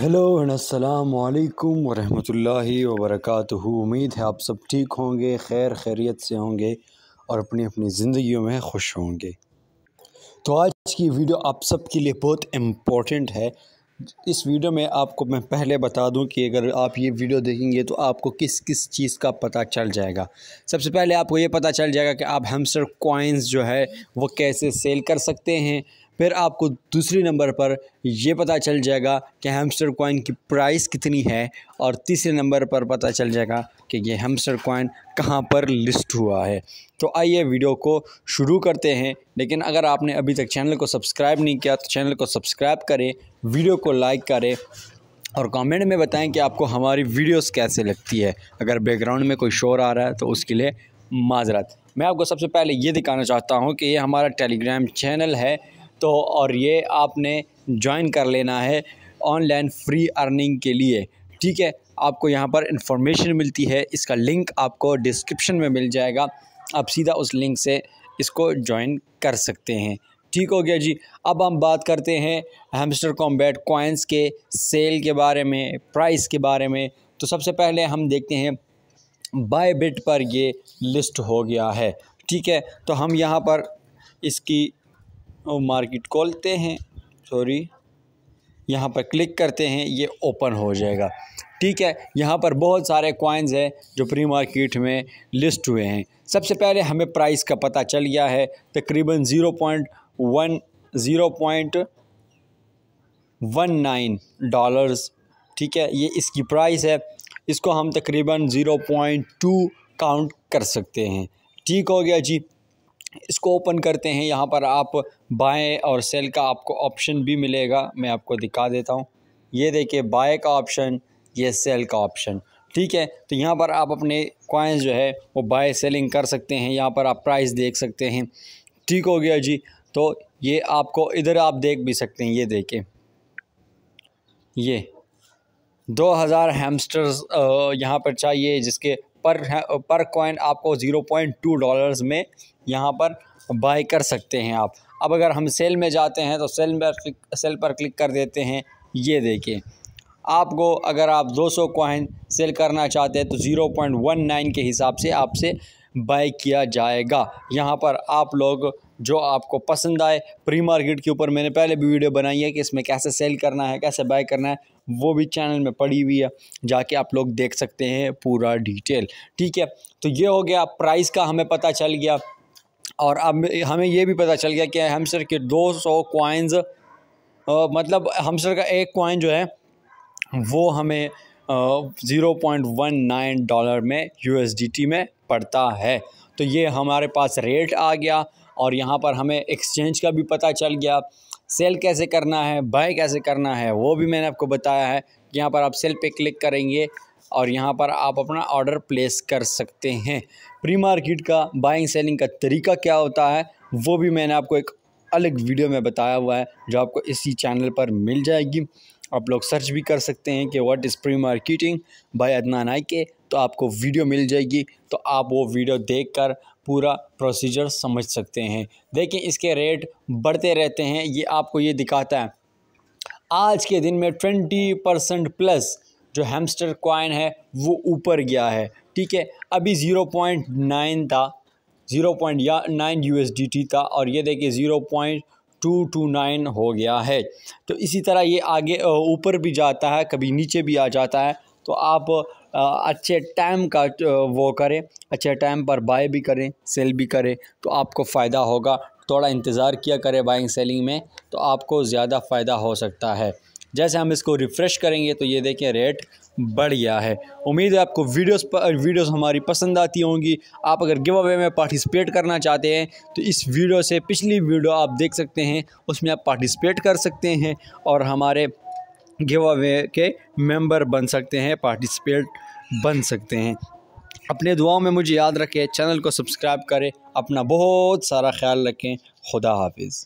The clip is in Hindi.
हेलो असलकम वरहमतुल्लाहि वबरकatuह उम्मीद है आप सब ठीक होंगे खैर खैरियत से होंगे और अपनी अपनी ज़िंदगी में खुश होंगे तो आज की वीडियो आप सब के लिए बहुत इम्पोर्टेंट है इस वीडियो में आपको मैं पहले बता दूं कि अगर आप ये वीडियो देखेंगे तो आपको किस किस चीज़ का पता चल जाएगा सबसे पहले आपको ये पता चल जाएगा कि आप हमसर कॉइन्स जो है वो कैसे सेल कर सकते हैं फिर आपको दूसरे नंबर पर यह पता चल जाएगा कि हेमस्टर कॉइन की प्राइस कितनी है और तीसरे नंबर पर पता चल जाएगा कि ये हेमस्टर कॉइन कहाँ पर लिस्ट हुआ है तो आइए वीडियो को शुरू करते हैं लेकिन अगर आपने अभी तक चैनल को सब्सक्राइब नहीं किया तो चैनल को सब्सक्राइब करें वीडियो को लाइक करें और कमेंट में बताएं कि आपको हमारी वीडियोस कैसे लगती है अगर बैकग्राउंड में कोई शोर आ रहा है तो उसके लिए माजरत मैं आपको सबसे पहले ये दिखाना चाहता हूँ कि ये हमारा टेलीग्राम चैनल है तो और ये आपने ज्वाइन कर लेना है ऑनलाइन फ्री अर्निंग के लिए ठीक है आपको यहाँ पर इंफॉर्मेशन मिलती है इसका लिंक आपको डिस्क्रिप्शन में मिल जाएगा आप सीधा उस लिंक से इसको ज्वाइन कर सकते हैं ठीक हो गया जी अब हम बात करते हैं हेमस्टर कॉम्बैट कॉइन्स के सेल के बारे में प्राइस के बारे में तो सबसे पहले हम देखते हैं बाय बिट पर ये लिस्ट हो गया है ठीक है तो हम यहाँ पर इसकी और मार्केट खोलते हैं सॉरी यहाँ पर क्लिक करते हैं ये ओपन हो जाएगा ठीक है यहाँ पर बहुत सारे कॉइन्स हैं जो प्री मार्केट में लिस्ट हुए हैं सबसे पहले हमें प्राइस का पता चल गया है तकरीबन zero point one zero point one nine dollars ठीक है ये इसकी प्राइस है इसको हम तकरीबन ज़ीरो पॉइंट टू काउंट कर सकते हैं ठीक हो गया जी इसको ओपन करते हैं यहाँ पर आप बाएँ और सेल का आपको ऑप्शन भी मिलेगा मैं आपको दिखा देता हूँ ये देखिए बाय का ऑप्शन ये सेल का ऑप्शन ठीक है तो यहाँ पर आप अपने कॉइन्स जो है वो बाय सेलिंग कर सकते हैं यहाँ पर आप प्राइस देख सकते हैं ठीक हो गया जी तो ये आपको इधर आप देख भी सकते हैं ये देखें ये 2000 हेमस्टर्स यहाँ पर चाहिए जिसके पर पर कॉइन आपको ज़ीरो पॉइंट टू डॉलर्स में यहाँ पर बाई कर सकते हैं आप अब अगर हम सेल में जाते हैं तो सेल में क्लिक सेल पर क्लिक कर देते हैं ये देखिए आपको अगर आप 200 कॉइन सेल करना चाहते हैं तो 0.19 के हिसाब से आपसे बाय किया जाएगा यहाँ पर आप लोग जो आपको पसंद आए प्री मार्केट के ऊपर मैंने पहले भी वीडियो बनाई है कि इसमें कैसे सेल करना है कैसे बाय करना है वो भी चैनल में पड़ी हुई है जाके आप लोग देख सकते हैं पूरा डिटेल ठीक है तो ये हो गया प्राइस का हमें पता चल गया और अब हमें ये भी पता चल गया कि हमसर के 200 सौ कोइंस मतलब हमसर का एक कोइन जो है वो हमें zero point one nine dollar में टी में पड़ता है तो ये हमारे पास रेट आ गया और यहाँ पर हमें एक्सचेंज का भी पता चल गया सेल कैसे करना है बाय कैसे करना है वो भी मैंने आपको बताया है यहाँ पर आप सेल पे क्लिक करेंगे और यहाँ पर आप अपना ऑर्डर प्लेस कर सकते हैं प्री मार्केट का बाइंग सेलिंग का तरीका क्या होता है वो भी मैंने आपको एक अलग वीडियो में बताया हुआ है जो आपको इसी चैनल पर मिल जाएगी आप लोग सर्च भी कर सकते हैं कि what is pre marketing by Adnan आई के तो आपको वीडियो मिल जाएगी तो आप वो वीडियो देखकर पूरा प्रोसीजर समझ सकते हैं देखिए इसके रेट बढ़ते रहते हैं ये आपको ये दिखाता है आज के दिन में ट्वेंटी परसेंट प्लस जो हेमस्टर कॉइन है वो ऊपर गया है ठीक है अभी ज़ीरो पॉइंट नाइन था ज़ीरो पॉइंट या नाइन यू था और ये देखिए zero point two two nine हो गया है तो इसी तरह ये आगे ऊपर भी जाता है कभी नीचे भी आ जाता है तो आप अच्छे टाइम का वो करें अच्छे टाइम पर बाय भी करें सेल भी करें तो आपको फ़ायदा होगा थोड़ा इंतज़ार किया करें बाइंग सेलिंग में तो आपको ज़्यादा फ़ायदा हो सकता है जैसे हम इसको रिफ़्रेश करेंगे तो ये देखें रेट बढ़ गया है उम्मीद है आपको वीडियोस पर वीडियोस हमारी पसंद आती होंगी आप अगर गिव अवे में पार्टिसिपेट करना चाहते हैं तो इस वीडियो से पिछली वीडियो आप देख सकते हैं उसमें आप पार्टिसिपेट कर सकते हैं और हमारे गिव अवे के मेंबर बन सकते हैं पार्टिसिपेट बन सकते हैं अपने दुआओं में मुझे याद रखें चैनल को सब्सक्राइब करें अपना बहुत सारा ख्याल रखें खुदा हाफिज़